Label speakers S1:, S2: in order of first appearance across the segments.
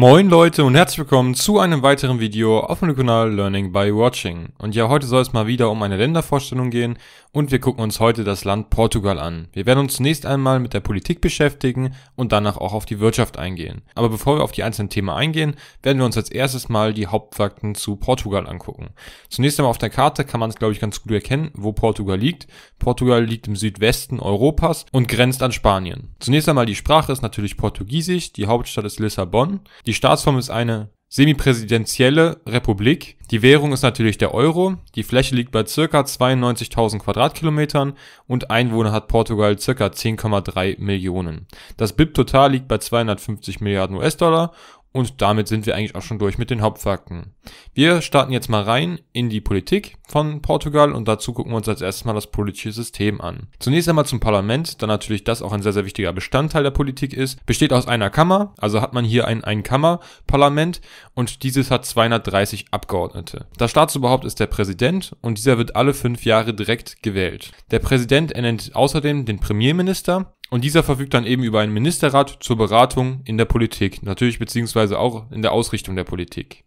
S1: Moin Leute und herzlich willkommen zu einem weiteren Video auf dem Kanal Learning by Watching. Und ja, heute soll es mal wieder um eine Ländervorstellung gehen und wir gucken uns heute das Land Portugal an. Wir werden uns zunächst einmal mit der Politik beschäftigen und danach auch auf die Wirtschaft eingehen. Aber bevor wir auf die einzelnen Themen eingehen, werden wir uns als erstes mal die Hauptfakten zu Portugal angucken. Zunächst einmal auf der Karte kann man es glaube ich ganz gut erkennen, wo Portugal liegt. Portugal liegt im Südwesten Europas und grenzt an Spanien. Zunächst einmal die Sprache ist natürlich Portugiesisch, die Hauptstadt ist Lissabon. Die Staatsform ist eine semipräsidentielle Republik. Die Währung ist natürlich der Euro. Die Fläche liegt bei circa 92.000 Quadratkilometern und Einwohner hat Portugal circa 10,3 Millionen. Das BIP total liegt bei 250 Milliarden US-Dollar und damit sind wir eigentlich auch schon durch mit den Hauptfakten. Wir starten jetzt mal rein in die Politik von Portugal und dazu gucken wir uns als erstes mal das politische System an. Zunächst einmal zum Parlament, da natürlich das auch ein sehr, sehr wichtiger Bestandteil der Politik ist. Besteht aus einer Kammer, also hat man hier ein Einkammerparlament und dieses hat 230 Abgeordnete. Das Staatsoberhaupt ist der Präsident und dieser wird alle fünf Jahre direkt gewählt. Der Präsident ernennt außerdem den Premierminister und dieser verfügt dann eben über einen Ministerrat zur Beratung in der Politik, natürlich beziehungsweise auch in der Ausrichtung der Politik.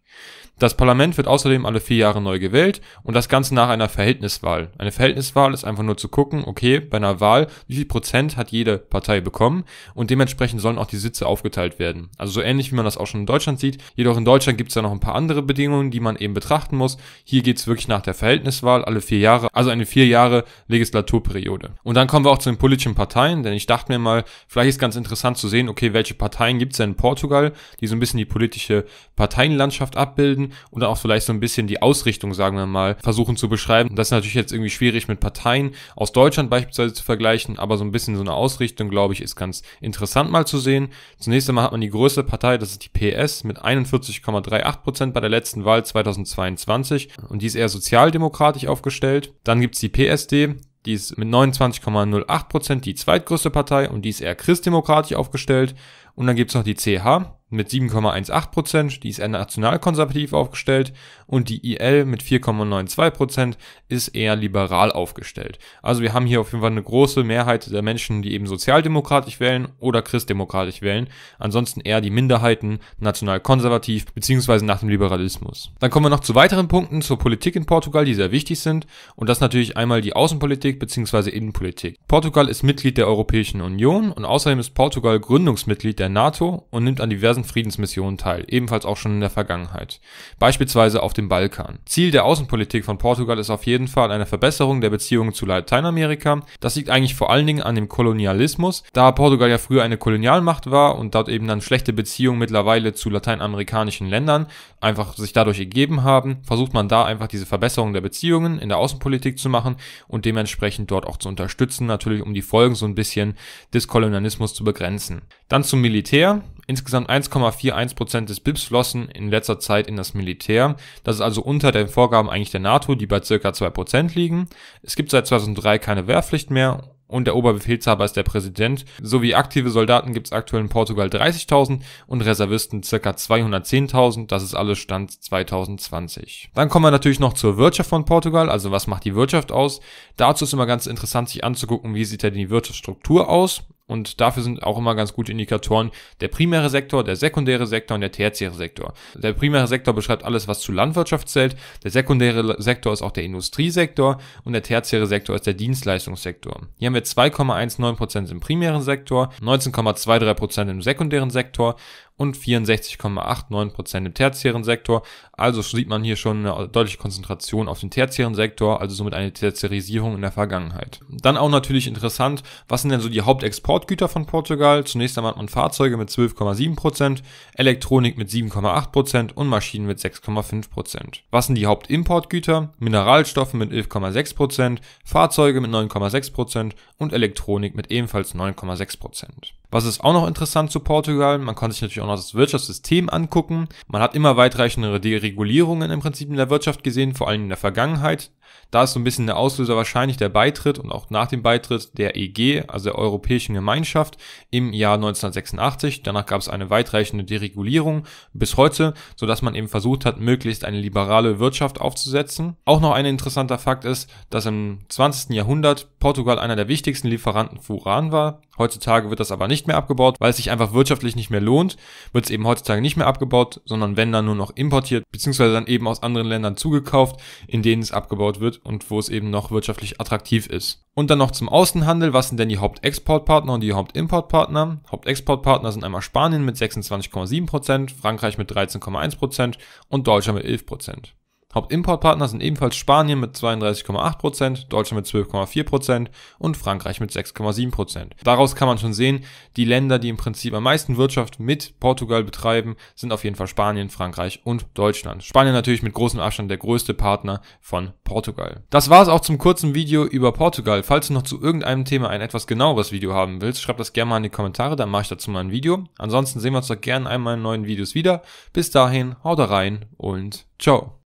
S1: Das Parlament wird außerdem alle vier Jahre neu gewählt und das Ganze nach einer Verhältniswahl. Eine Verhältniswahl ist einfach nur zu gucken, okay, bei einer Wahl, wie viel Prozent hat jede Partei bekommen und dementsprechend sollen auch die Sitze aufgeteilt werden. Also so ähnlich wie man das auch schon in Deutschland sieht. Jedoch in Deutschland gibt es da noch ein paar andere Bedingungen, die man eben betrachten muss. Hier geht es wirklich nach der Verhältniswahl alle vier Jahre, also eine vier Jahre Legislaturperiode. Und dann kommen wir auch zu den politischen Parteien, denn ich dachte mir mal, vielleicht ist ganz interessant zu sehen, okay, welche Parteien gibt es denn in Portugal, die so ein bisschen die politische Parteienlandschaft abbilden abbilden und auch vielleicht so ein bisschen die Ausrichtung, sagen wir mal, versuchen zu beschreiben. Und das ist natürlich jetzt irgendwie schwierig mit Parteien aus Deutschland beispielsweise zu vergleichen, aber so ein bisschen so eine Ausrichtung, glaube ich, ist ganz interessant mal zu sehen. Zunächst einmal hat man die größte Partei, das ist die PS, mit 41,38 bei der letzten Wahl 2022 und die ist eher sozialdemokratisch aufgestellt. Dann gibt es die PSD, die ist mit 29,08 die zweitgrößte Partei und die ist eher christdemokratisch aufgestellt. Und dann gibt es noch die CH, mit 7,18%, die ist eher national-konservativ aufgestellt und die IL mit 4,92% ist eher liberal aufgestellt. Also wir haben hier auf jeden Fall eine große Mehrheit der Menschen, die eben sozialdemokratisch wählen oder christdemokratisch wählen, ansonsten eher die Minderheiten national-konservativ bzw. nach dem Liberalismus. Dann kommen wir noch zu weiteren Punkten zur Politik in Portugal, die sehr wichtig sind und das natürlich einmal die Außenpolitik bzw. Innenpolitik. Portugal ist Mitglied der Europäischen Union und außerdem ist Portugal Gründungsmitglied der NATO und nimmt an diversen Friedensmissionen teil, ebenfalls auch schon in der Vergangenheit, beispielsweise auf dem Balkan. Ziel der Außenpolitik von Portugal ist auf jeden Fall eine Verbesserung der Beziehungen zu Lateinamerika. Das liegt eigentlich vor allen Dingen an dem Kolonialismus, da Portugal ja früher eine Kolonialmacht war und dort eben dann schlechte Beziehungen mittlerweile zu lateinamerikanischen Ländern einfach sich dadurch ergeben haben, versucht man da einfach diese Verbesserung der Beziehungen in der Außenpolitik zu machen und dementsprechend dort auch zu unterstützen, natürlich um die Folgen so ein bisschen des Kolonialismus zu begrenzen. Dann zum Militär. Insgesamt 1,41% des BIPs flossen in letzter Zeit in das Militär. Das ist also unter den Vorgaben eigentlich der NATO, die bei circa 2% liegen. Es gibt seit 2003 keine Wehrpflicht mehr und der Oberbefehlshaber ist der Präsident. Sowie aktive Soldaten gibt es aktuell in Portugal 30.000 und Reservisten circa 210.000. Das ist alles Stand 2020. Dann kommen wir natürlich noch zur Wirtschaft von Portugal. Also was macht die Wirtschaft aus? Dazu ist immer ganz interessant, sich anzugucken, wie sieht denn die Wirtschaftsstruktur aus. Und dafür sind auch immer ganz gute Indikatoren der primäre Sektor, der sekundäre Sektor und der tertiäre Sektor. Der primäre Sektor beschreibt alles, was zu Landwirtschaft zählt. Der sekundäre Sektor ist auch der Industriesektor und der tertiäre Sektor ist der Dienstleistungssektor. Hier haben wir 2,19% im primären Sektor, 19,23% im sekundären Sektor und 64,89% im tertiären Sektor. Also sieht man hier schon eine deutliche Konzentration auf den tertiären Sektor, also somit eine Tertiarisierung in der Vergangenheit. Dann auch natürlich interessant, was sind denn so die Hauptexportgüter von Portugal? Zunächst einmal hat man Fahrzeuge mit 12,7%, Elektronik mit 7,8% und Maschinen mit 6,5%. Was sind die Hauptimportgüter? Mineralstoffe mit 11,6%, Fahrzeuge mit 9,6% und Elektronik mit ebenfalls 9,6%. Was ist auch noch interessant zu Portugal? Man konnte sich natürlich auch noch das Wirtschaftssystem angucken. Man hat immer weitreichendere Deregulierungen im Prinzip in der Wirtschaft gesehen, vor allem in der Vergangenheit. Da ist so ein bisschen der Auslöser wahrscheinlich der Beitritt und auch nach dem Beitritt der EG, also der Europäischen Gemeinschaft, im Jahr 1986. Danach gab es eine weitreichende Deregulierung bis heute, sodass man eben versucht hat, möglichst eine liberale Wirtschaft aufzusetzen. Auch noch ein interessanter Fakt ist, dass im 20. Jahrhundert Portugal einer der wichtigsten Lieferanten für Uran war. Heutzutage wird das aber nicht mehr abgebaut, weil es sich einfach wirtschaftlich nicht mehr lohnt, wird es eben heutzutage nicht mehr abgebaut, sondern wenn dann nur noch importiert, beziehungsweise dann eben aus anderen Ländern zugekauft, in denen es abgebaut wird und wo es eben noch wirtschaftlich attraktiv ist. Und dann noch zum Außenhandel. Was sind denn die Hauptexportpartner und die Hauptimportpartner? Hauptexportpartner sind einmal Spanien mit 26,7%, Frankreich mit 13,1% und Deutschland mit 11%. Hauptimportpartner sind ebenfalls Spanien mit 32,8%, Deutschland mit 12,4% und Frankreich mit 6,7%. Daraus kann man schon sehen, die Länder, die im Prinzip am meisten Wirtschaft mit Portugal betreiben, sind auf jeden Fall Spanien, Frankreich und Deutschland. Spanien natürlich mit großem Abstand der größte Partner von Portugal. Das war es auch zum kurzen Video über Portugal. Falls du noch zu irgendeinem Thema ein etwas genaueres Video haben willst, schreib das gerne mal in die Kommentare, dann mache ich dazu mal ein Video. Ansonsten sehen wir uns doch gerne einmal in neuen Videos wieder. Bis dahin, haut rein und ciao.